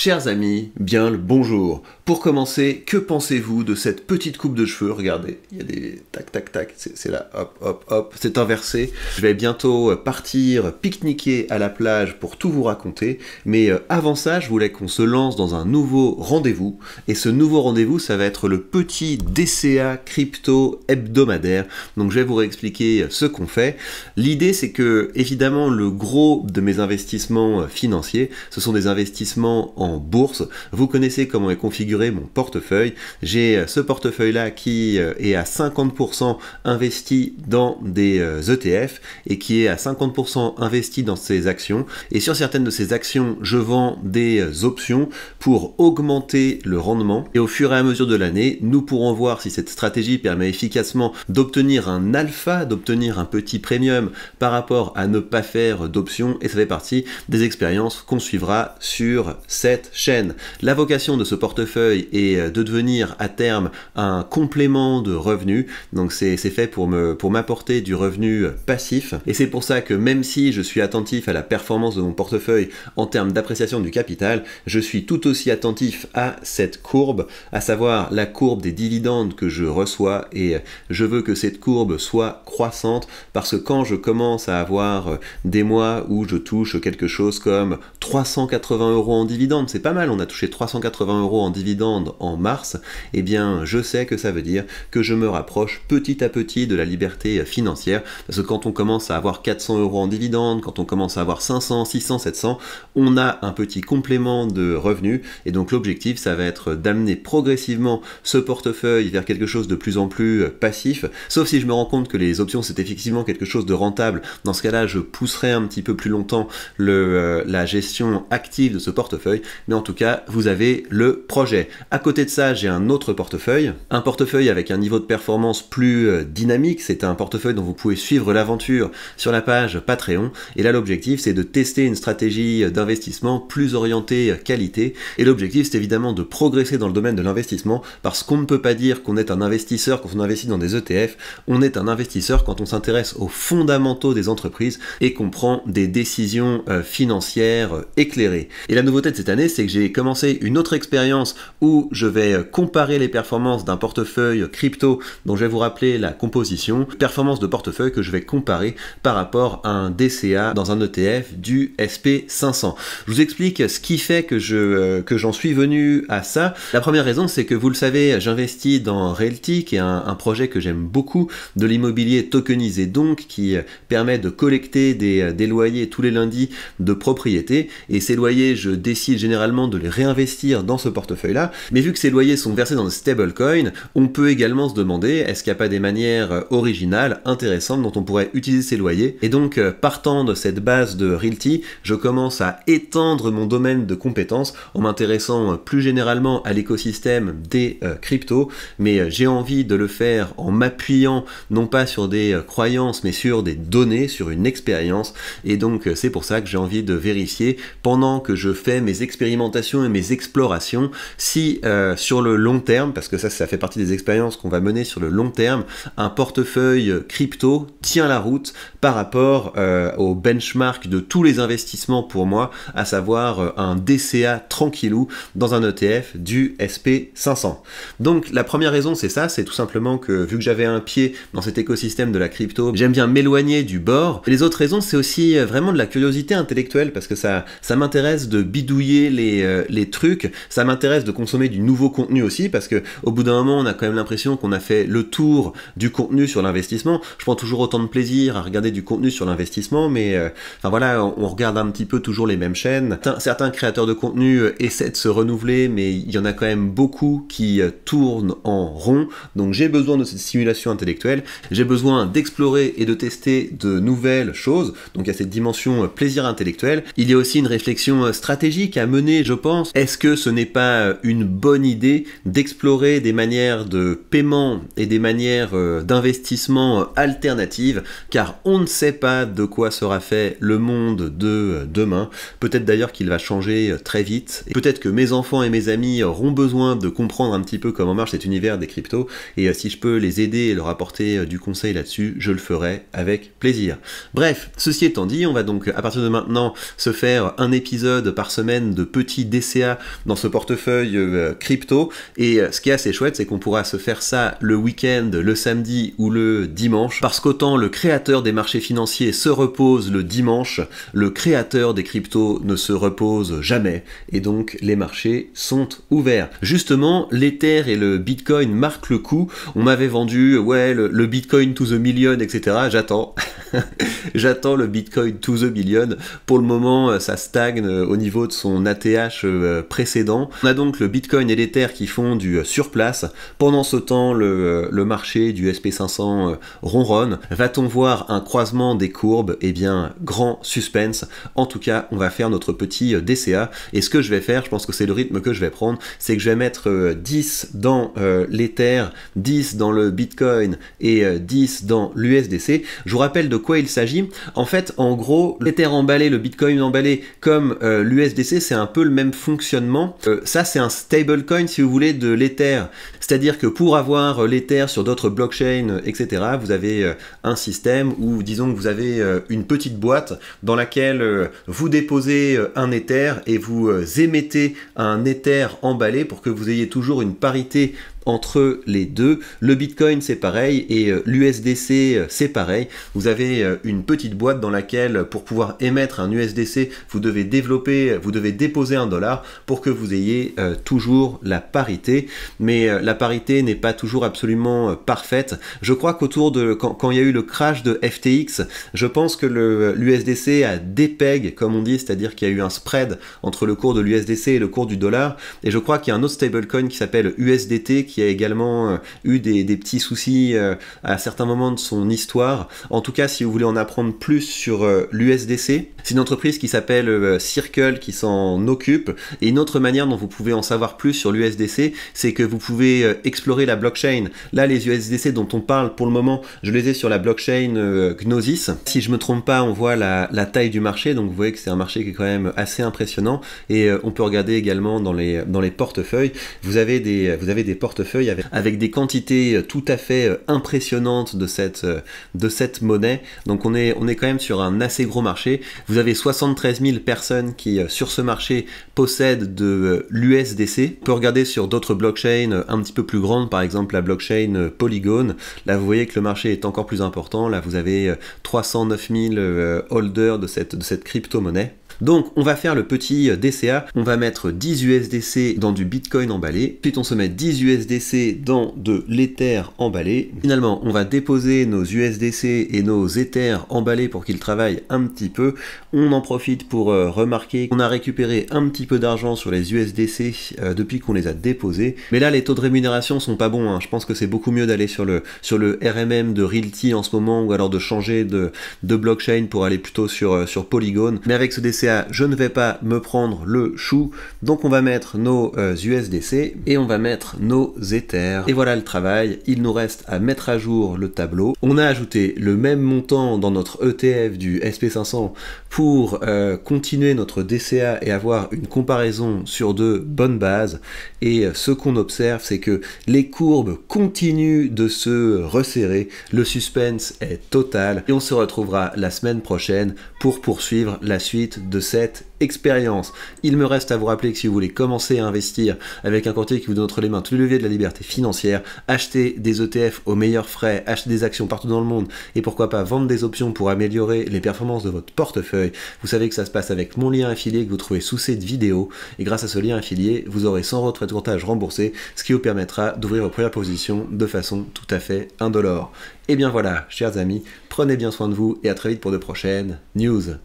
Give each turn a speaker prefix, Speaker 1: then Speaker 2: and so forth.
Speaker 1: Chers amis, bien le bonjour. Pour commencer, que pensez-vous de cette petite coupe de cheveux Regardez, il y a des tac tac tac, c'est là, hop hop hop, c'est inversé. Je vais bientôt euh, partir pique-niquer à la plage pour tout vous raconter, mais euh, avant ça, je voulais qu'on se lance dans un nouveau rendez-vous. Et ce nouveau rendez-vous, ça va être le petit DCA crypto hebdomadaire. Donc je vais vous réexpliquer euh, ce qu'on fait. L'idée, c'est que évidemment, le gros de mes investissements financiers, ce sont des investissements en bourse. Vous connaissez comment est configuré mon portefeuille. J'ai euh, ce portefeuille-là qui euh, est à 50% investi dans des ETF euh, e et qui est à 50% investi dans ces actions. Et sur certaines de ces actions, je vends des options pour augmenter le rendement. Et au fur et à mesure de l'année, nous pourrons voir si cette stratégie permet efficacement d'obtenir un alpha, d'obtenir un petit premium par rapport à ne pas faire d'options. Et ça fait partie des expériences qu'on suivra sur cette chaîne. La vocation de ce portefeuille est euh, de devenir à terme un complément de revenus, donc c'est fait pour m'apporter pour du revenu euh, passif, et c'est pour ça que même si je suis attentif à la performance de mon portefeuille en termes d'appréciation du capital, je suis tout aussi attentif à cette courbe, à savoir la courbe des dividendes que je reçois, et euh, je veux que cette courbe soit croissante, parce que quand je commence à avoir des mois où je touche quelque chose comme 380 euros en dividendes, c'est pas mal, on a touché 380 euros en dividendes en mars, eh bien je sais que ça veut dire que je me rapproche petit à petit de la liberté financière, parce que quand on commence à avoir 400 euros en dividendes, quand on commence à avoir 500, 600, 700, on a un petit complément de revenus, et donc l'objectif ça va être d'amener progressivement ce portefeuille vers quelque chose de plus en plus passif, sauf si je me rends compte que les options c'est effectivement quelque chose de rentable, dans ce cas-là je pousserai un petit peu plus longtemps euh, la gestion active de ce portefeuille, mais en tout cas, vous avez le projet. À côté de ça, j'ai un autre portefeuille. Un portefeuille avec un niveau de performance plus euh, dynamique. C'est un portefeuille dont vous pouvez suivre l'aventure sur la page Patreon. Et là, l'objectif, c'est de tester une stratégie d'investissement plus orientée qualité. Et l'objectif, c'est évidemment de progresser dans le domaine de l'investissement parce qu'on ne peut pas dire qu'on est un investisseur quand on investit dans des ETF. On est un investisseur quand on s'intéresse aux fondamentaux des entreprises et qu'on prend des décisions euh, financières euh, éclairées. Et la nouveauté de cette année, c'est que j'ai commencé une autre expérience où je vais euh, comparer les performances d'un portefeuille crypto dont je vais vous rappeler la composition, performance de portefeuille que je vais comparer par rapport à un DCA dans un ETF du SP500. Je vous explique ce qui fait que je euh, que j'en suis venu à ça. La première raison, c'est que vous le savez, j'investis dans Realty, qui est un, projet que j'aime beaucoup, de l'immobilier tokenisé donc, qui euh, permet de collecter des, des loyers tous les lundis de propriété. Et ces loyers, je décide généralement de les réinvestir dans ce portefeuille-là, mais vu que ces loyers sont versés dans le stablecoin, on peut également se demander est-ce qu'il n'y a pas des manières euh, originales, intéressantes dont on pourrait utiliser ces loyers. Et donc, euh, partant de cette base de Realty, je commence à étendre mon domaine de compétences en m'intéressant euh, plus généralement à l'écosystème des cryptos, mais j'ai envie de le faire en m'appuyant non pas sur des croyances, mais sur des données, sur une expérience. Et donc, c'est pour ça que j'ai envie de vérifier pendant que je fais mes expériences expérimentations et mes explorations si euh, sur le long terme, parce que ça, ça fait partie des expériences qu'on va mener sur le long terme, un portefeuille crypto tient la route par rapport euh, au benchmark de tous les investissements pour moi, à savoir euh, un DCA tranquillou dans un ETF du SP500. Donc la première raison, c'est ça, c'est tout simplement que vu que j'avais un pied dans cet écosystème de la crypto, j'aime bien m'éloigner du bord. les autres raisons, c'est aussi vraiment de la curiosité intellectuelle, parce que ça, ça m'intéresse de bidouiller les, euh, les trucs. Ça m'intéresse de consommer du nouveau contenu aussi parce que au bout d'un moment, on a quand même l'impression qu'on a fait le tour du contenu sur l'investissement. Je prends toujours autant de plaisir à regarder du contenu sur l'investissement, mais euh, voilà, on, regarde un petit peu toujours les mêmes chaînes. Certains, créateurs de contenu euh, essaient de se renouveler, mais il y en a quand même beaucoup qui tournent en rond. Donc j'ai besoin de cette simulation intellectuelle, j'ai besoin d'explorer et de tester de nouvelles choses. Donc il y a cette dimension plaisir intellectuel. Il y a aussi une réflexion stratégique à mener je pense. Est-ce que ce n'est pas euh, une bonne idée d'explorer des manières de paiement et des manières euh, d'investissement euh, alternatives, car on ne sait pas de quoi sera fait le monde de demain. Peut-être d'ailleurs qu'il va changer très vite. Peut-être que mes enfants et mes amis auront besoin de comprendre un petit peu comment marche cet univers des cryptos, et si je peux les aider et leur apporter du conseil là-dessus, je le ferai avec plaisir. Bref, ceci étant dit, on va donc à partir de maintenant se faire un épisode par semaine de petit DCA dans ce portefeuille euh, crypto. Et euh, ce qui est assez chouette, c'est qu'on pourra se faire ça le week-end, le samedi ou le dimanche, parce qu'autant le créateur des marchés financiers se repose le dimanche, le créateur des cryptos ne se repose jamais, et donc les marchés sont ouverts. Justement, l'Ether et le Bitcoin marquent le coup. On m'avait vendu, ouais, le, Bitcoin to the million, etc. J'attends. J'attends le Bitcoin to the million. Pour le moment, euh, ça stagne au niveau de son TH euh, précédent. On a donc le Bitcoin et l'Ether qui font du euh, surplace. Pendant ce temps, le, euh, marché du SP500 ronronne. Va-t-on voir un croisement des courbes Eh bien, grand suspense. En tout cas, on va faire notre petit DCA. Et ce que je vais faire, je pense que c'est le rythme que je vais prendre, c'est que je vais mettre 10 dans l'Ether, 10 dans le Bitcoin et 10 dans l'USDC. Je vous rappelle de quoi il s'agit. En fait, en gros, l'Ether emballé, le Bitcoin emballé, comme l'USDC, c'est un peu le même fonctionnement. Euh, ça, c'est un stable coin si vous voulez, de l'Ether. C'est-à-dire que pour avoir euh, l'Ether sur d'autres blockchains, euh, etc., vous avez un système où, disons que vous avez une petite boîte dans laquelle vous déposez un Ether et vous émettez un Ether emballé pour que vous ayez toujours une parité entre les deux. Le Bitcoin c'est pareil et euh, l'USDC euh, c'est pareil. Vous avez euh, une petite boîte dans laquelle pour pouvoir émettre un USDC, vous devez développer, vous devez déposer un dollar pour que vous ayez toujours la parité. Mais la parité n'est pas toujours absolument parfaite. Je crois qu'autour de quand, il y a eu le crash de FTX, je pense que l'USDC a dépeg comme on dit, c'est-à-dire qu'il y a eu un spread entre le cours de l'USDC et le cours du dollar. Et je crois qu'il y a un autre stablecoin qui s'appelle USDT qui a également euh, eu des, petits soucis euh, à certains moments de son histoire. En tout cas, si vous voulez en apprendre plus sur euh, l'USDC, c'est une entreprise qui s'appelle Circle qui s'en occupe. Et une autre manière dont vous pouvez en savoir plus sur l'USDC, c'est que vous pouvez explorer la blockchain. Là, les USDC dont on parle pour le moment, je les ai sur la blockchain Gnosis. Si je me trompe pas, on voit la, taille du marché, donc vous voyez que c'est un marché qui est quand même assez impressionnant. Et on peut regarder également dans les, dans les portefeuilles. Vous avez des, vous avez des portefeuilles avec, des quantités euh, tout à fait euh, impressionnantes de cette, euh, de cette monnaie. Donc on est, on est quand même sur un assez gros marché. Vous avez 73 000 personnes qui sur ce marché possèdent de l'USDC. On peut regarder sur d'autres blockchains un petit peu plus grandes, par exemple la blockchain Polygon. Là vous voyez que le marché est encore plus important. Là vous avez 309 000 holders de cette, de cette crypto-monnaie. Donc on va faire le petit euh, DCA, on va mettre 10 USDC dans du Bitcoin emballé, puis on se met 10 USDC dans de l'Ether emballé. Finalement, on va déposer nos USDC et nos Ether emballés pour qu'ils travaillent un petit peu. On en profite pour euh, remarquer qu'on a récupéré un petit peu d'argent sur les USDC euh, depuis qu'on les a déposés. Mais là, les taux de rémunération sont pas bons. Hein. Je pense que c'est beaucoup mieux d'aller sur le, sur le RMM de Realty en ce moment ou alors de changer de, de blockchain pour aller plutôt sur, sur Polygon. Mais avec ce DCA, je ne vais pas me prendre le chou. Donc on va mettre nos USDC euh, et on va mettre nos Ethers. Et voilà le travail. Il nous reste à mettre à jour le tableau. On a ajouté le même montant dans notre ETF du SP500 pour euh, continuer notre DCA et avoir une comparaison sur deux bonnes bases. Et euh, ce qu'on observe, c'est que les courbes continuent de se resserrer. Le suspense est total. Et on se retrouvera la semaine prochaine pour poursuivre la suite de cette expérience. Il me reste à vous rappeler que si vous voulez commencer à investir avec un courtier qui vous donne entre les mains tous les leviers de la liberté financière, acheter des ETF aux meilleurs frais, acheter des actions partout dans le monde et pourquoi pas vendre des options pour améliorer les performances de votre portefeuille, vous savez que ça se passe avec mon lien affilié que vous trouvez sous cette vidéo et grâce à ce lien affilié, vous aurez 100 retraits de de courtage remboursés, ce qui vous permettra d'ouvrir vos premières positions de façon tout à fait indolore. Et eh bien voilà, chers amis, prenez bien soin de vous et à très vite pour de prochaines news.